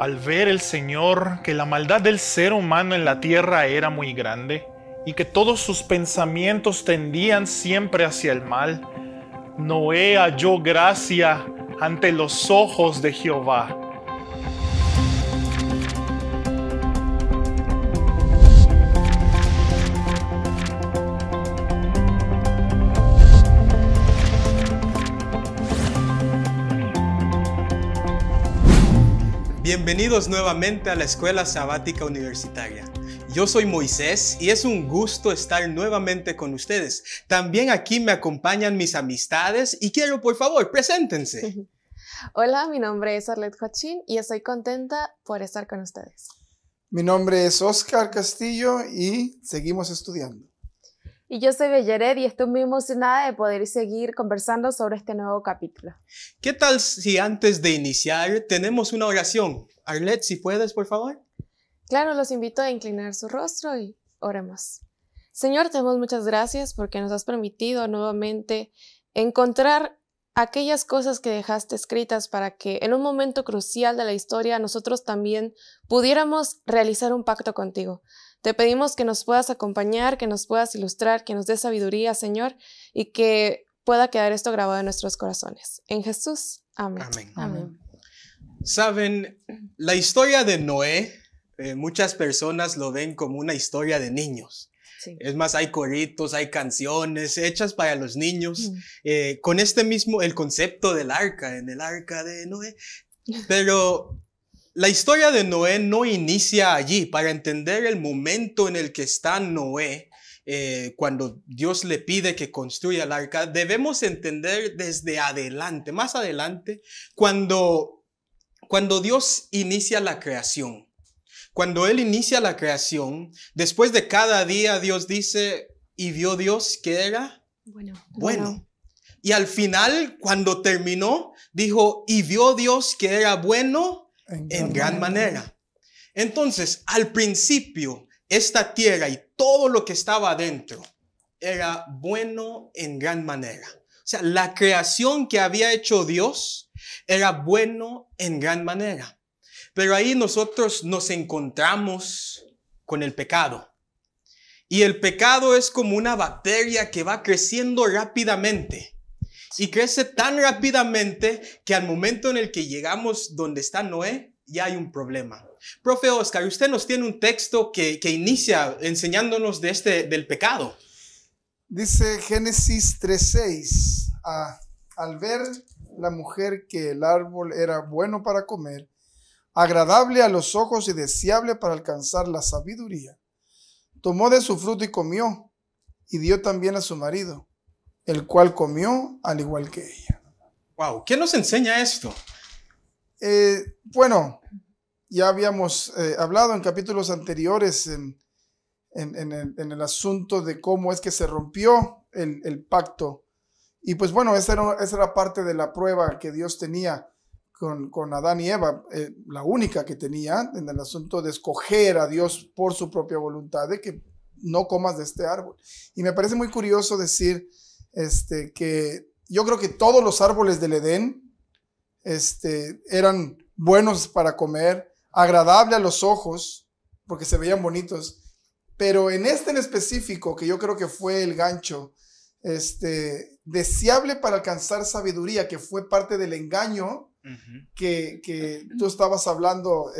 Al ver el Señor que la maldad del ser humano en la tierra era muy grande y que todos sus pensamientos tendían siempre hacia el mal, Noé halló gracia ante los ojos de Jehová Bienvenidos nuevamente a la Escuela Sabática Universitaria. Yo soy Moisés y es un gusto estar nuevamente con ustedes. También aquí me acompañan mis amistades y quiero, por favor, preséntense. Hola, mi nombre es Arlette Joachim y estoy contenta por estar con ustedes. Mi nombre es Oscar Castillo y seguimos estudiando. Y yo soy Belleret y estoy muy emocionada de poder seguir conversando sobre este nuevo capítulo. ¿Qué tal si antes de iniciar tenemos una oración? Arlette, si puedes, por favor. Claro, los invito a inclinar su rostro y oremos. Señor, te damos muchas gracias porque nos has permitido nuevamente encontrar aquellas cosas que dejaste escritas para que en un momento crucial de la historia nosotros también pudiéramos realizar un pacto contigo. Te pedimos que nos puedas acompañar, que nos puedas ilustrar, que nos dé sabiduría, Señor, y que pueda quedar esto grabado en nuestros corazones. En Jesús, amén. Amén. Saben, la historia de Noé, eh, muchas personas lo ven como una historia de niños. Sí. Es más, hay coritos, hay canciones hechas para los niños, mm. eh, con este mismo, el concepto del arca, en el arca de Noé. Pero La historia de Noé no inicia allí. Para entender el momento en el que está Noé, eh, cuando Dios le pide que construya el arca, debemos entender desde adelante, más adelante, cuando, cuando Dios inicia la creación. Cuando Él inicia la creación, después de cada día Dios dice, y vio Dios que era bueno. bueno. Y al final, cuando terminó, dijo, y vio Dios que era bueno en gran, manera. Entonces, al principio, esta tierra y todo lo que estaba adentro era bueno en gran manera. O sea, la creación que había hecho Dios era bueno en gran manera. Pero ahí nosotros nos encontramos con el pecado. Y el pecado es como una bacteria que va creciendo rápidamente y crece tan rápidamente que al momento en el que llegamos donde está Noé, ya hay un problema. Profe Oscar, usted nos tiene un texto que, inicia enseñándonos de este, del pecado. Dice Génesis 3.6, ah, al ver la mujer que el árbol era bueno para comer, agradable a los ojos y deseable para alcanzar la sabiduría, tomó de su fruto y comió, y dio también a su marido, el cual comió al igual que ella. Wow, ¿qué nos enseña esto? Eh, bueno, ya habíamos eh, hablado en capítulos anteriores en, el, asunto de cómo es que se rompió el, pacto. Y pues bueno, esa era, parte de la prueba que Dios tenía con, Adán y Eva, eh, la única que tenía en el asunto de escoger a Dios por su propia voluntad, de que no comas de este árbol. Y me parece muy curioso decir este, que yo creo que todos los árboles del Edén este, eran buenos para comer, Agradables a los ojos, porque se veían bonitos, pero en este en específico, que yo creo que fue el gancho, este, deseable para alcanzar sabiduría, que fue parte del engaño que, tú estabas hablando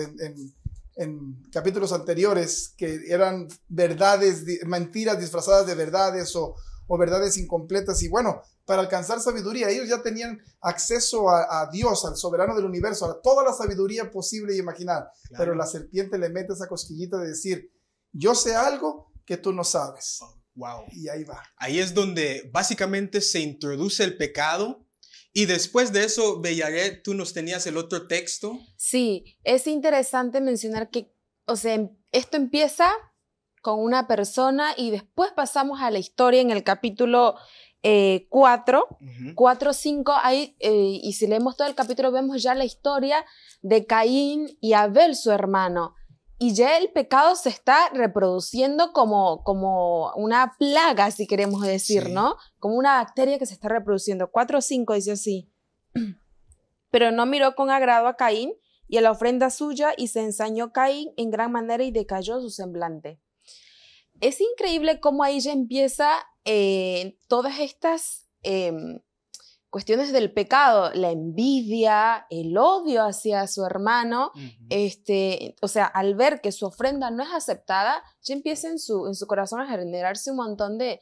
en, capítulos anteriores, que eran verdades, mentiras disfrazadas de verdades o, o verdades incompletas. Y bueno, para alcanzar sabiduría, ellos ya tenían acceso a, Dios, al soberano del universo, a toda la sabiduría posible y imaginar. Pero la serpiente le mete esa cosquillita de decir, yo sé algo que tú no sabes. wow. Oh, y ahí va. Ahí es donde básicamente se introduce el pecado. Y después de eso, Bellaret, tú nos tenías el otro texto. Sí, es interesante mencionar que, o sea, em, esto empieza con una persona y después pasamos a la historia en el capítulo 4, 4, 5, ahí, eh, y si leemos todo el capítulo vemos ya la historia de Caín y Abel, su hermano. Y ya el pecado se está reproduciendo como, como una plaga, si queremos decir, ¿no? Como una bacteria que se está reproduciendo. 4, 5 dice así. Pero no miró con agrado a Caín y a la ofrenda suya y se ensañó Caín en gran manera y decayó su semblante es increíble cómo ahí ya empieza eh, todas estas em, cuestiones del pecado, la envidia, el odio hacia su hermano, este, o sea, al ver que su ofrenda no es aceptada, ya empieza en su, en su corazón a generarse un montón de,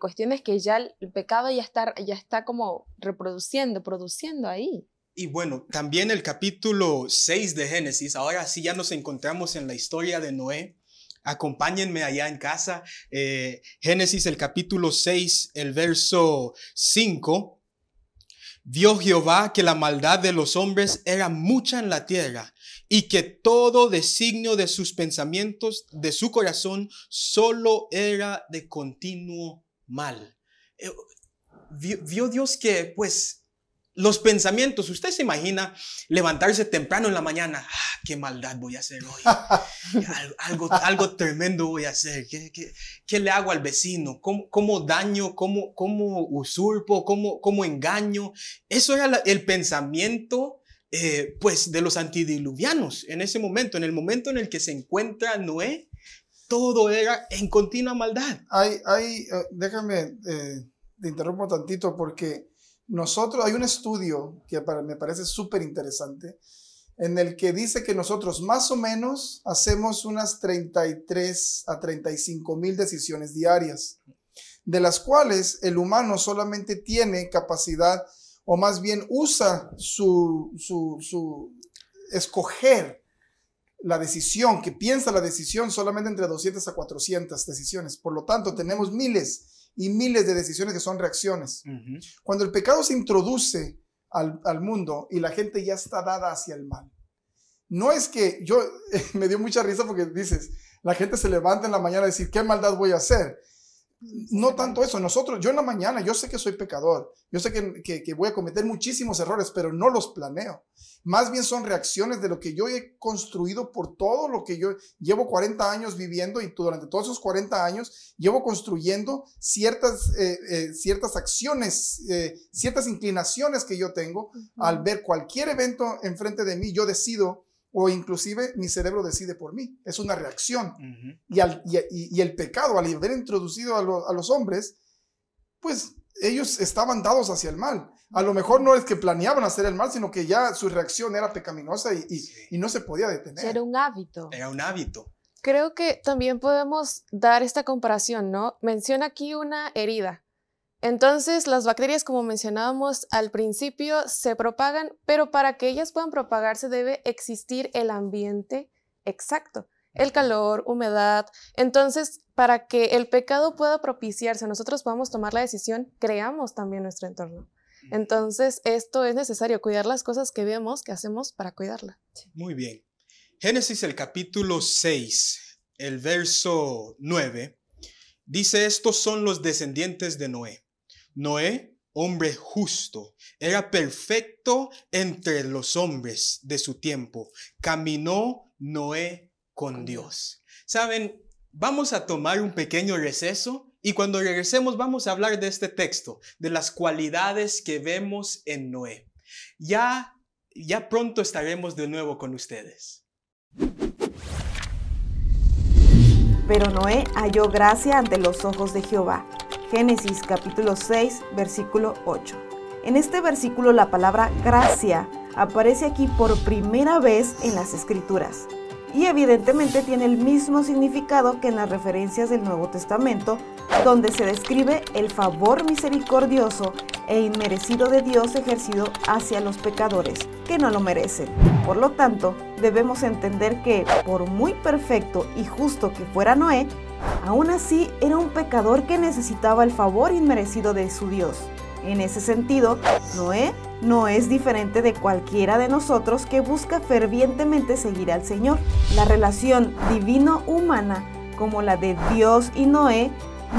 cuestiones que ya el, pecado ya está, ya está como reproduciendo, produciendo ahí. Y bueno, también el capítulo 6 de Génesis, ahora sí ya nos encontramos en la historia de Noé, Acompáñenme allá en casa. Eh, Génesis el capítulo 6, el verso 5. Vio Jehová que la maldad de los hombres era mucha en la tierra y que todo designio de sus pensamientos, de su corazón, solo era de continuo mal. Eh, vio Dios que pues los pensamientos, usted se imagina levantarse temprano en la mañana, ah, qué maldad voy a hacer hoy, algo, algo tremendo voy a hacer, ¿Qué, qué, le hago al vecino? ¿Cómo, cómo daño? ¿Cómo, cómo usurpo? ¿Cómo, cómo engaño? Eso era el pensamiento eh, pues de los antidiluvianos en ese momento, en el momento en el que se encuentra Noé, todo era en continua maldad. Hay, eh, déjame, eh, te interrumpo tantito porque nosotros, hay un estudio que me parece súper interesante, en el que dice que nosotros más o menos hacemos unas 33 a 35 mil decisiones diarias, de las cuales el humano solamente tiene capacidad o más bien usa su, su escoger la decisión, que piensa la decisión solamente entre 200 a 400 decisiones. Por lo tanto, tenemos miles y miles de decisiones que son reacciones. Cuando el pecado se introduce al, al, mundo y la gente ya está dada hacia el mal. No es que yo me dio mucha risa porque dices, la gente se levanta en la mañana a decir, ¿qué maldad voy a hacer? no tanto eso, nosotros, yo en la mañana, yo sé que soy pecador, yo sé que, voy a cometer muchísimos errores, pero no los planeo. Más bien son reacciones de lo que yo he construido por todo lo que yo llevo 40 años viviendo y durante todos esos 40 años llevo construyendo ciertas, eh, eh, ciertas acciones, eh, ciertas inclinaciones que yo tengo. Al ver cualquier evento enfrente de mí, yo decido o inclusive mi cerebro decide por mí. Es una reacción. y, el pecado, al haber introducido a, los hombres, pues ellos estaban dados hacia el mal. A lo mejor no es que planeaban hacer el mal, sino que ya su reacción era pecaminosa y, y no se podía detener. Era un hábito. Era un hábito. Creo que también podemos dar esta comparación, ¿no? Menciona aquí una herida entonces, las bacterias, como mencionábamos al principio, se propagan, pero para que ellas puedan propagarse debe existir el ambiente exacto, el calor, humedad. Entonces, para que el pecado pueda propiciarse, nosotros podamos tomar la decisión, creamos también nuestro entorno. Entonces, esto es necesario, cuidar las cosas que vemos, que hacemos para cuidarla. Muy bien. Génesis el capítulo 6, el verso 9, dice, estos son los descendientes de Noé. Noé, hombre justo, era perfecto entre los hombres de su tiempo. Caminó Noé con Dios. Saben, vamos a tomar un pequeño receso y cuando regresemos vamos a hablar de este texto, de las cualidades que vemos en Noé. Ya, ya pronto estaremos de nuevo con ustedes. Pero Noé halló gracia ante los ojos de Jehová Génesis capítulo 6, versículo 8. En este versículo la palabra gracia aparece aquí por primera vez en las escrituras y evidentemente tiene el mismo significado que en las referencias del Nuevo Testamento, donde se describe el favor misericordioso e inmerecido de Dios ejercido hacia los pecadores que no lo merecen. Por lo tanto, debemos entender que, por muy perfecto y justo que fuera Noé, Aún así, era un pecador que necesitaba el favor inmerecido de su Dios. En ese sentido, Noé no es diferente de cualquiera de nosotros que busca fervientemente seguir al Señor. La relación divino-humana, como la de Dios y Noé,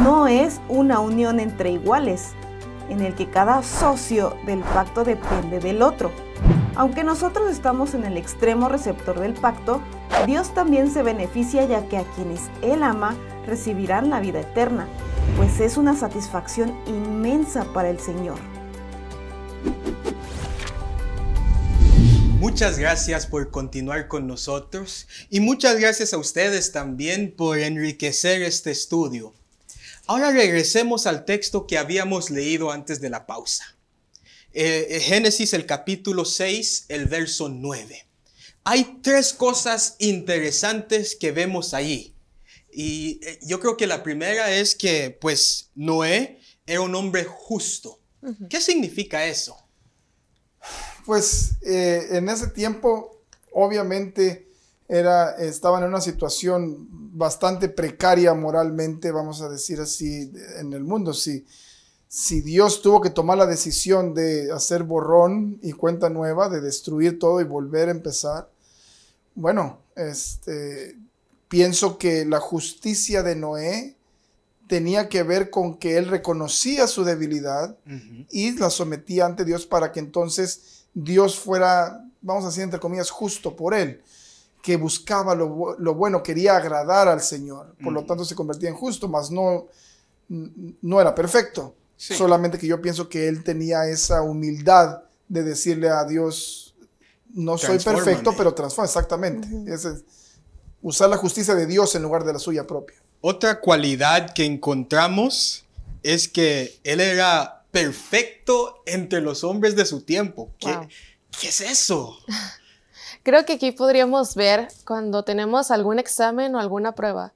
no es una unión entre iguales, en el que cada socio del pacto depende del otro. Aunque nosotros estamos en el extremo receptor del pacto, Dios también se beneficia ya que a quienes Él ama, recibirán la vida eterna, pues es una satisfacción inmensa para el Señor. Muchas gracias por continuar con nosotros y muchas gracias a ustedes también por enriquecer este estudio. Ahora regresemos al texto que habíamos leído antes de la pausa. Eh, eh, Génesis el capítulo 6, el verso 9. Hay tres cosas interesantes que vemos allí. Y eh, yo creo que la primera es que, pues, Noé era un hombre justo. ¿Qué significa eso? Pues eh, en ese tiempo, obviamente, era, estaban en una situación bastante precaria moralmente, vamos a decir así, en el mundo. Si, si Dios tuvo que tomar la decisión de hacer borrón y cuenta nueva, de destruir todo y volver a empezar, bueno, este, Pienso que la justicia de Noé tenía que ver con que él reconocía su debilidad y la sometía ante Dios para que entonces Dios fuera, vamos a decir entre comillas, justo por él, que buscaba lo, bueno, quería agradar al Señor, por lo tanto se convertía en justo, mas no, no era perfecto, solamente que yo pienso que él tenía esa humildad de decirle a Dios, no soy perfecto, pero transforma, exactamente usar la justicia de Dios en lugar de la suya propia. Otra cualidad que encontramos es que él era perfecto entre los hombres de su tiempo. ¿Qué, es eso? Creo que aquí podríamos ver cuando tenemos algún examen o alguna prueba.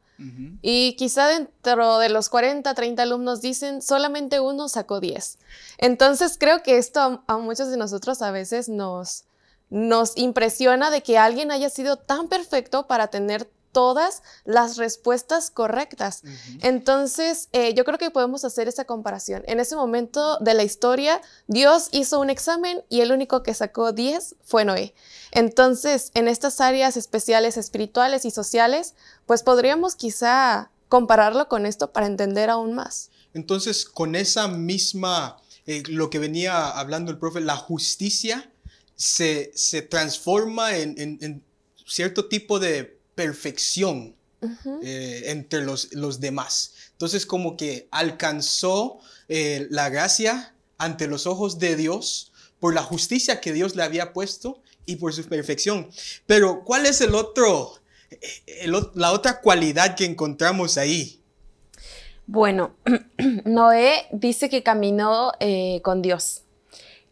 Y quizá dentro de los 40, 30 alumnos dicen, solamente uno sacó 10. Entonces creo que esto a muchos de nosotros a veces nos, nos impresiona de que alguien haya sido tan perfecto para tener todas las respuestas correctas. Entonces, eh, yo creo que podemos hacer esa comparación. En ese momento de la historia, Dios hizo un examen y el único que sacó 10 fue Noé. Entonces, en estas áreas especiales, espirituales y sociales, pues podríamos quizá compararlo con esto para entender aún más. Entonces, con esa misma, eh, lo que venía hablando el profe, la justicia, se, transforma en, cierto tipo de perfección eh, entre los, demás. Entonces como que alcanzó eh, la gracia ante los ojos de Dios por la justicia que Dios le había puesto y por su perfección. Pero ¿cuál es el otro, eh, la otra cualidad que encontramos ahí? Bueno, Noé dice que caminó con Dios.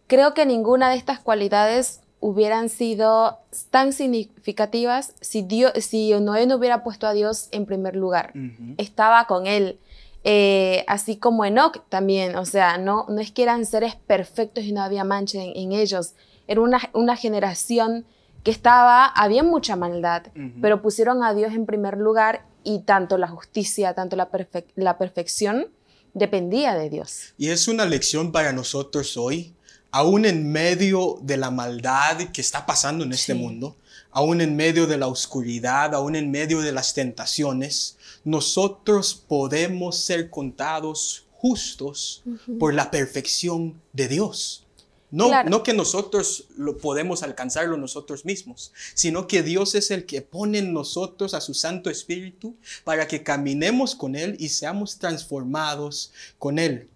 Creo que ninguna de estas cualidades hubieran sido tan significativas si, Dios, si Noé no hubiera puesto a Dios en primer lugar. Estaba con él. Eh, así como Enoch también, o sea, no, no es que eran seres perfectos y no había mancha en, ellos. Era una, una, generación que estaba, había mucha maldad, pero pusieron a Dios en primer lugar y tanto la justicia, tanto la, la perfección dependía de Dios. Y es una lección para nosotros hoy aún en medio de la maldad que está pasando en este mundo, aún en medio de la oscuridad, aún en medio de las tentaciones, nosotros podemos ser contados justos por la perfección de Dios. No, no que nosotros lo podemos alcanzarlo nosotros mismos, sino que Dios es el que pone en nosotros a su Santo Espíritu para que caminemos con Él y seamos transformados con Él.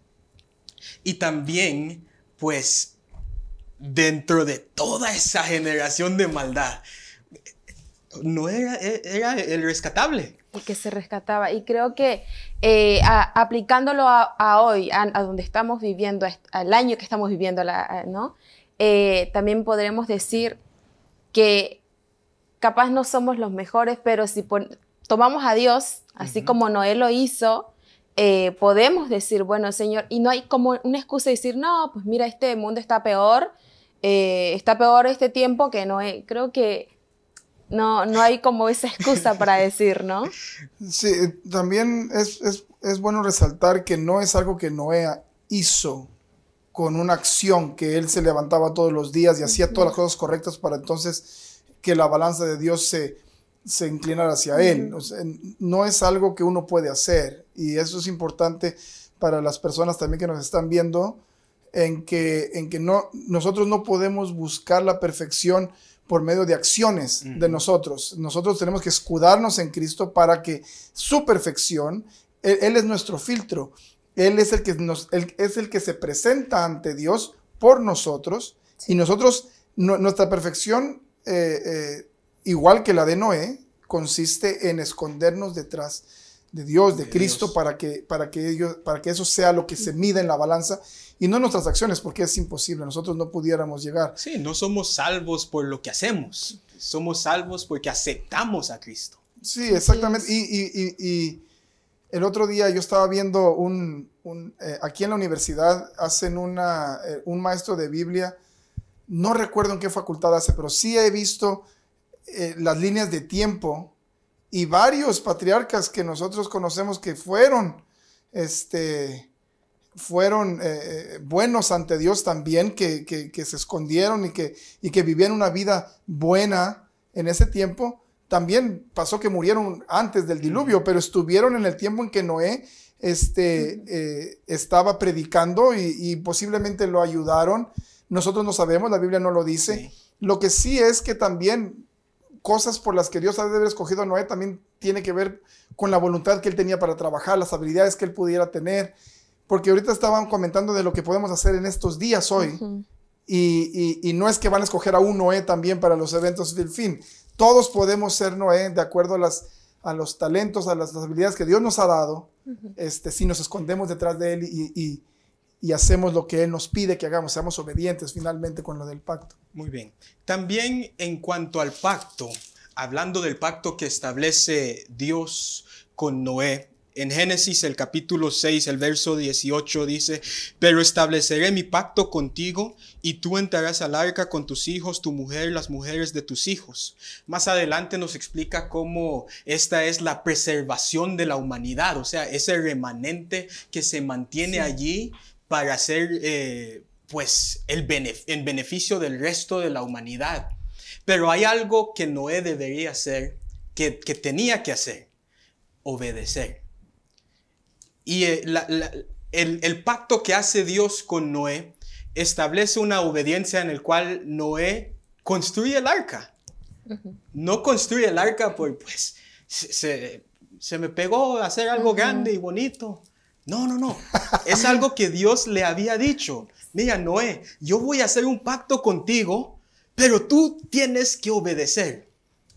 Y también pues dentro de toda esa generación de maldad, no era, el rescatable. El que se rescataba. Y creo que eh, aplicándolo a, hoy, a, donde estamos viviendo, al año que estamos viviendo, la, eh, también podremos decir que capaz no somos los mejores, pero si tomamos a Dios, así como Noé lo hizo, eh, podemos decir, bueno, Señor, y no hay como una excusa de decir, no, pues mira, este mundo está peor, eh, está peor este tiempo que no Creo que no, no hay como esa excusa para decir, ¿no? Sí, también es, es bueno resaltar que no es algo que Noé hizo con una acción que él se levantaba todos los días y hacía todas las cosas correctas para entonces que la balanza de Dios se se inclinar hacia Él. no es algo que uno puede hacer y eso es importante para las personas también que nos están viendo, en que, en que no, nosotros no podemos buscar la perfección por medio de acciones de nosotros. Nosotros tenemos que escudarnos en Cristo para que su perfección, e-, él, es nuestro filtro, Él es el que, es el que se presenta ante Dios por nosotros y nosotros, nuestra perfección eh, eh, igual que la de Noé, consiste en escondernos detrás de Dios, de, Cristo, Para, que, para, que ellos, para que eso sea lo que se mida en la balanza y no nuestras acciones, porque es imposible, nosotros no pudiéramos llegar. Sí, no somos salvos por lo que hacemos, somos salvos porque aceptamos a Cristo. Sí, exactamente. Y, y, el otro día yo estaba viendo un, un eh, aquí en la universidad hacen una, eh, un maestro de Biblia, no recuerdo en qué facultad hace, pero sí he visto eh, las líneas de tiempo y varios patriarcas que nosotros conocemos que fueron, este, fueron eh, eh, buenos ante Dios también, que, se escondieron y que, y que vivían una vida buena en ese tiempo. También pasó que murieron antes del diluvio, pero estuvieron en el tiempo en que Noé este, estaba predicando y, posiblemente lo ayudaron. Nosotros no sabemos, la Biblia no lo dice. Lo que sí es que también cosas por las que Dios ha de haber escogido a Noé también tiene que ver con la voluntad que él tenía para trabajar, las habilidades que él pudiera tener, porque ahorita estaban comentando de lo que podemos hacer en estos días hoy, y, no es que van a escoger a un Noé también para los eventos del fin, todos podemos ser Noé de acuerdo a, las, a los talentos, a las, habilidades que Dios nos ha dado, este, si nos escondemos detrás de él y y hacemos lo que Él nos pide que hagamos, seamos obedientes finalmente con lo del pacto. Muy bien. También en cuanto al pacto, hablando del pacto que establece Dios con Noé, en Génesis el capítulo 6, el verso 18 dice, pero estableceré mi pacto contigo y tú entrarás al arca con tus hijos, tu mujer, las mujeres de tus hijos. Más adelante nos explica cómo esta es la preservación de la humanidad, o sea, ese remanente que se mantiene allí para hacer eh, pues el en beneficio del resto de la humanidad. Pero hay algo que Noé debería hacer, que, tenía que hacer, obedecer. Y eh, el, pacto que hace Dios con Noé establece una obediencia en el cual Noé construye el arca. No construye el arca porque pues se, me pegó hacer algo grande y bonito. No, no, no. Es algo que Dios le había dicho. Mira, Noé, yo voy a hacer un pacto contigo, pero tú tienes que obedecer.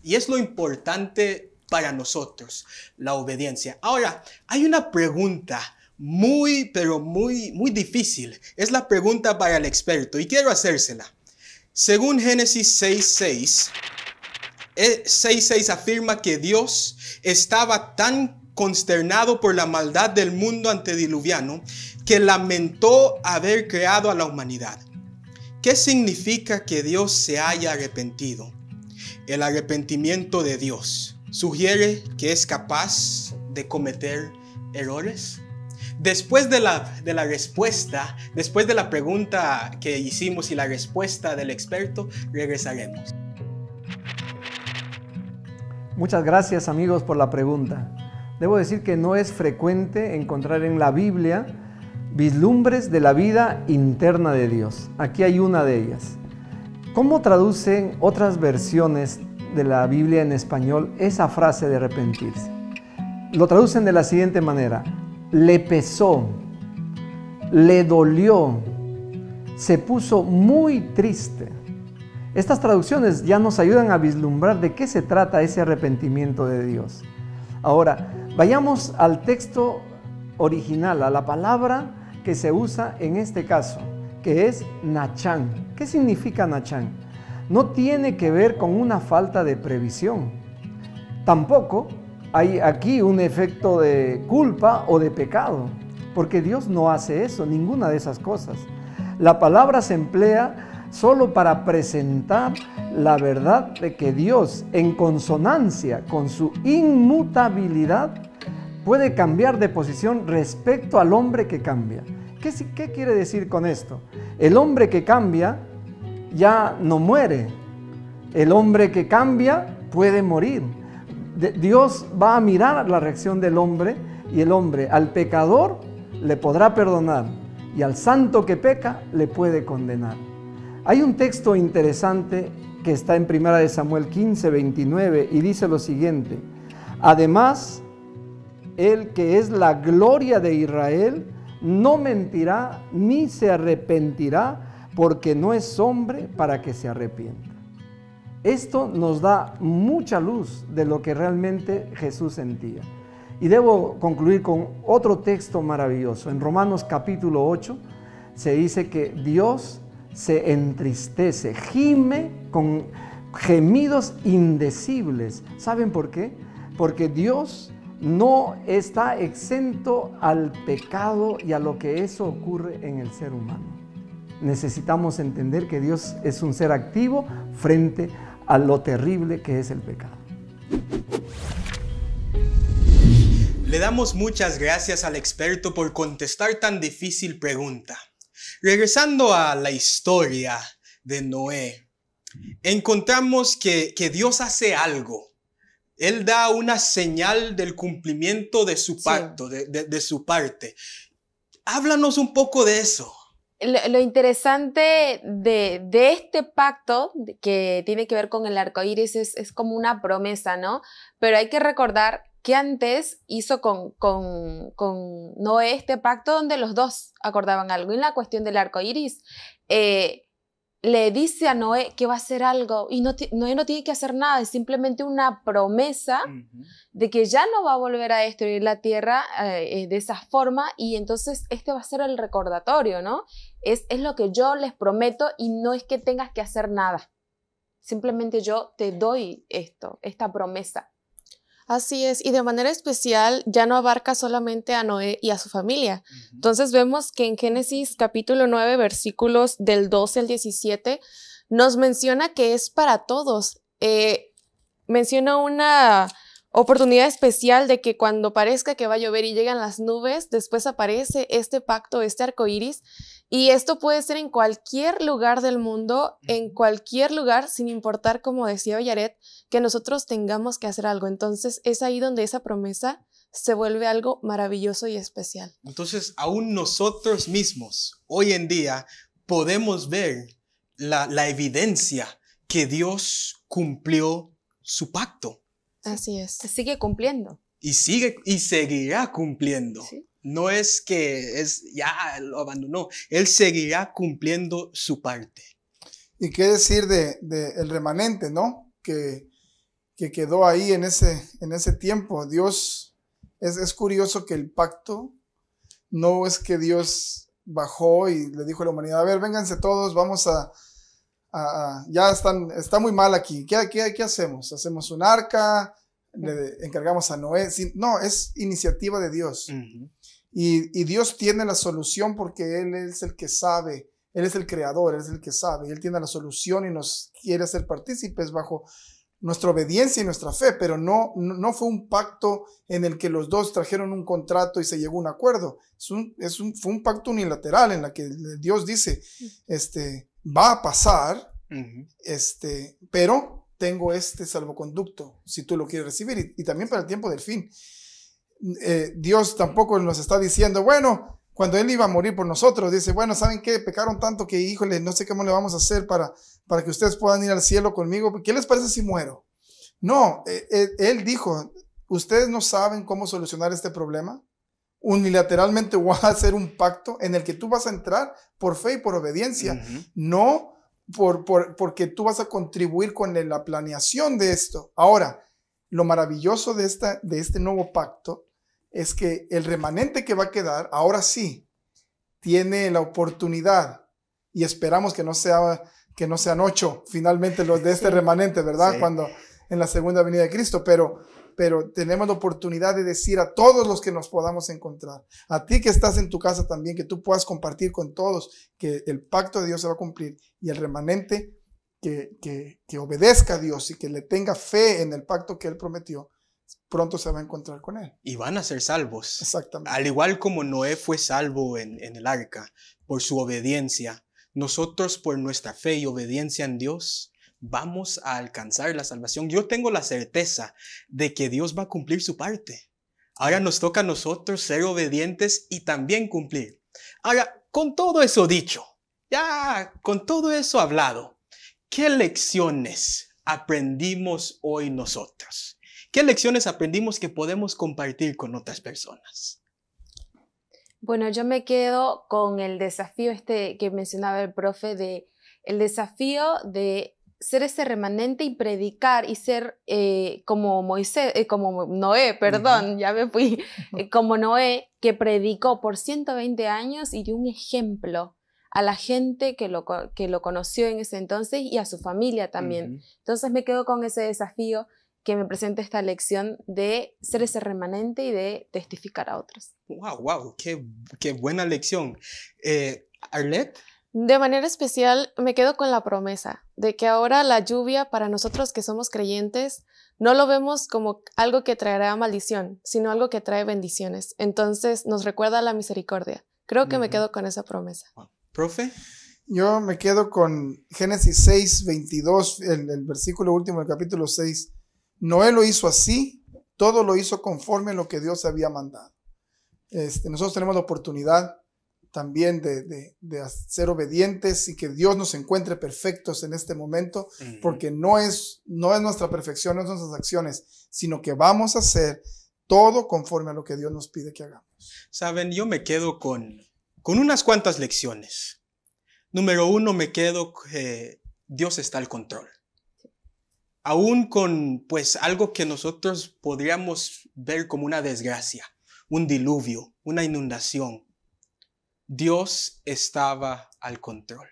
Y es lo importante para nosotros, la obediencia. Ahora, hay una pregunta muy, pero muy, muy difícil. Es la pregunta para el experto y quiero hacérsela. Según Génesis 6.6, 6.6 eh, afirma que Dios estaba tan consternado por la maldad del mundo antediluviano, que lamentó haber creado a la humanidad. ¿Qué significa que Dios se haya arrepentido? El arrepentimiento de Dios sugiere que es capaz de cometer errores. Después de la, de la respuesta, después de la pregunta que hicimos y la respuesta del experto, regresaremos. Muchas gracias amigos por la pregunta. Debo decir que no es frecuente encontrar en la Biblia vislumbres de la vida interna de Dios. Aquí hay una de ellas. ¿Cómo traducen otras versiones de la Biblia en español esa frase de arrepentirse? Lo traducen de la siguiente manera. Le pesó, le dolió, se puso muy triste. Estas traducciones ya nos ayudan a vislumbrar de qué se trata ese arrepentimiento de Dios. Ahora, Vayamos al texto original, a la palabra que se usa en este caso, que es nachán. ¿Qué significa nachán? No tiene que ver con una falta de previsión. Tampoco hay aquí un efecto de culpa o de pecado, porque Dios no hace eso, ninguna de esas cosas. La palabra se emplea solo para presentar la verdad de que Dios, en consonancia con su inmutabilidad, puede cambiar de posición respecto al hombre que cambia. ¿Qué, qué quiere decir con esto? El hombre que cambia ya no muere. El hombre que cambia puede morir. Dios va a mirar la reacción del hombre y el hombre al pecador le podrá perdonar y al santo que peca le puede condenar. Hay un texto interesante que está en 1 Samuel 15, 29 y dice lo siguiente. Además, el que es la gloria de Israel no mentirá ni se arrepentirá porque no es hombre para que se arrepienta. Esto nos da mucha luz de lo que realmente Jesús sentía. Y debo concluir con otro texto maravilloso. En Romanos capítulo 8 se dice que Dios se entristece, gime con gemidos indecibles. ¿Saben por qué? Porque Dios no está exento al pecado y a lo que eso ocurre en el ser humano. Necesitamos entender que Dios es un ser activo frente a lo terrible que es el pecado. Le damos muchas gracias al experto por contestar tan difícil pregunta. Regresando a la historia de Noé, encontramos que, Dios hace algo. Él da una señal del cumplimiento de su pacto, de su parte. Háblanos un poco de eso lo, interesante de, este pacto que tiene que ver con el arco iris es, como una promesa, ¿no? Pero hay que recordar que antes hizo con, con, Noé este pacto donde los dos acordaban algo. En la cuestión del arco iris, eh, le dice a Noé que va a hacer algo y no Noé no tiene que hacer nada, es simplemente una promesa de que ya no va a volver a destruir la tierra eh, eh, de esa forma y entonces este va a ser el recordatorio, ¿no? Es, es lo que yo les prometo y no es que tengas que hacer nada, simplemente yo te doy esto, esta promesa. Así es, y de manera especial ya no abarca solamente a Noé y a su familia. Entonces vemos que en Génesis capítulo 9, versículos del 12 al 17, nos menciona que es para todos. Eh, menciona una Oportunidad especial de que cuando parezca que va a llover y llegan las nubes, después aparece este pacto, este arco iris. Y esto puede ser en cualquier lugar del mundo, en cualquier lugar, sin importar, como decía Yaret, que nosotros tengamos que hacer algo. Entonces es ahí donde esa promesa se vuelve algo maravilloso y especial. Entonces, aún nosotros mismos, hoy en día, podemos ver la evidencia que Dios cumplió su pacto. Así es. Se sigue cumpliendo. Y sigue y seguirá cumpliendo. No es que es ya lo abandonó, él seguirá cumpliendo su parte. ¿Y qué decir de, el remanente, no? Que, que quedó ahí en ese, en ese tiempo. Dios, es, es curioso que el pacto no es que Dios bajó y le dijo a la humanidad, a ver, vénganse todos, vamos a, Ah, ah, ya están, está muy mal aquí, ¿Qué, qué, qué hacemos? ¿Hacemos un arca? ¿Le encargamos a Noé? No, es iniciativa de Dios. y, Dios tiene la solución porque Él es el que sabe, Él es el creador, Él es el que sabe, Él tiene la solución y nos quiere hacer partícipes bajo nuestra obediencia y nuestra fe, pero no, no fue un pacto en el que los dos trajeron un contrato y se llegó a un acuerdo. Es un, fue un pacto unilateral en el que Dios dice, este, va a pasar, este, pero tengo este salvoconducto si tú lo quieres recibir y, también para el tiempo del fin. Eh, Dios tampoco nos está diciendo, bueno, cuando Él iba a morir por nosotros, dice, bueno, ¿saben qué? Pecaron tanto que, híjole, no sé cómo le vamos a hacer para, para que ustedes puedan ir al cielo conmigo. ¿Qué les parece si muero? No, eh, eh, Él dijo, ustedes no saben cómo solucionar este problema unilateralmente va a hacer un pacto en el que tú vas a entrar por fe y por obediencia, no por, porque tú vas a contribuir con la planeación de esto. Ahora, lo maravilloso de, esta, de este nuevo pacto es que el remanente que va a quedar, ahora sí, tiene la oportunidad y esperamos que no, sea, que no sean ocho finalmente los de este remanente, ¿verdad? Cuando en la segunda venida de Cristo, pero pero tenemos la oportunidad de decir a todos los que nos podamos encontrar, a ti que estás en tu casa también, que tú puedas compartir con todos que el pacto de Dios se va a cumplir y el remanente que, obedezca a Dios y que le tenga fe en el pacto que Él prometió, pronto se va a encontrar con él. Y van a ser salvos. Exactamente. Al igual como Noé fue salvo en, el arca por su obediencia, nosotros por nuestra fe y obediencia en Dios vamos a alcanzar la salvación. Yo tengo la certeza de que Dios va a cumplir su parte. Ahora nos toca a nosotros ser obedientes y también cumplir. Ahora, con todo eso dicho, ya con todo eso hablado, ¿qué lecciones aprendimos hoy nosotros? ¿Qué lecciones aprendimos que podemos compartir con otras personas? Bueno, yo me quedo con el desafío este que mencionaba el profe de el desafío de ser ese remanente y predicar y ser eh, como Moisés, eh, como Noé, perdón, ya me fui, eh, como Noé, que predicó por 120 años y dio un ejemplo a la gente que lo, que lo conoció en ese entonces y a su familia también. Entonces me quedo con ese desafío que me presenta esta lección de ser ese remanente y de testificar a otros. ¡Wow, wow! ¡Qué, qué buena lección! Arlette, de manera especial, me quedo con la promesa de que ahora la lluvia para nosotros que somos creyentes no lo vemos como algo que traerá maldición, sino algo que trae bendiciones. Entonces nos recuerda la misericordia. Creo que me quedo con esa promesa. Profe. Yo me quedo con Génesis 6, 22, el, el versículo último del capítulo 6. Noé lo hizo así, todo lo hizo conforme a lo que Dios había mandado. Este, nosotros tenemos la oportunidad también de, de, de, ser obedientes y que Dios nos encuentre perfectos en este momento, porque no es, no es nuestra perfección, no son nuestras acciones, sino que vamos a hacer todo conforme a lo que Dios nos pide que hagamos. Saben, yo me quedo con, con unas cuantas lecciones. Número uno, me quedo que Dios está al control. Aún con pues algo que nosotros podríamos ver como una desgracia, un diluvio, una inundación, Dios estaba al control.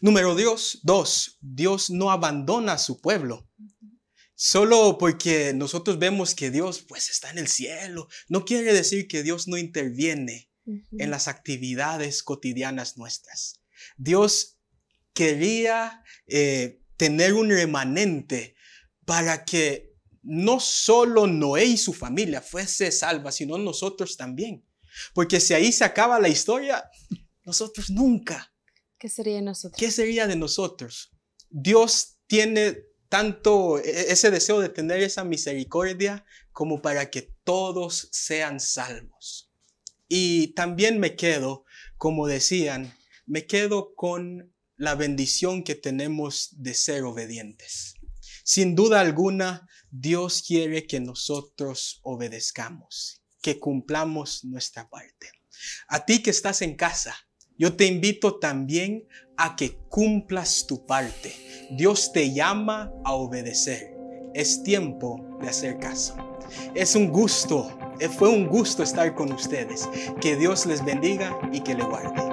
Número Dios, dos, Dios no abandona a su pueblo. Solo porque nosotros vemos que Dios pues está en el cielo, no quiere decir que Dios no interviene en las actividades cotidianas nuestras. Dios quería eh, tener un remanente para que no solo Noé y su familia fuese salva, sino nosotros también. Porque si ahí se acaba la historia, nosotros nunca. ¿Qué sería de nosotros? ¿Qué sería de nosotros? Dios tiene tanto e-, e-, ese deseo de tener esa misericordia como para que todos sean salvos. Y también me quedo, como decían, me quedo con la bendición que tenemos de ser obedientes. Sin duda alguna, Dios quiere que nosotros obedezcamos que cumplamos nuestra parte. A ti que estás en casa, yo te invito también a que cumplas tu parte. Dios te llama a obedecer. Es tiempo de hacer caso. Es un gusto, eh, fue un gusto estar con ustedes. Que Dios les bendiga y que le guarde.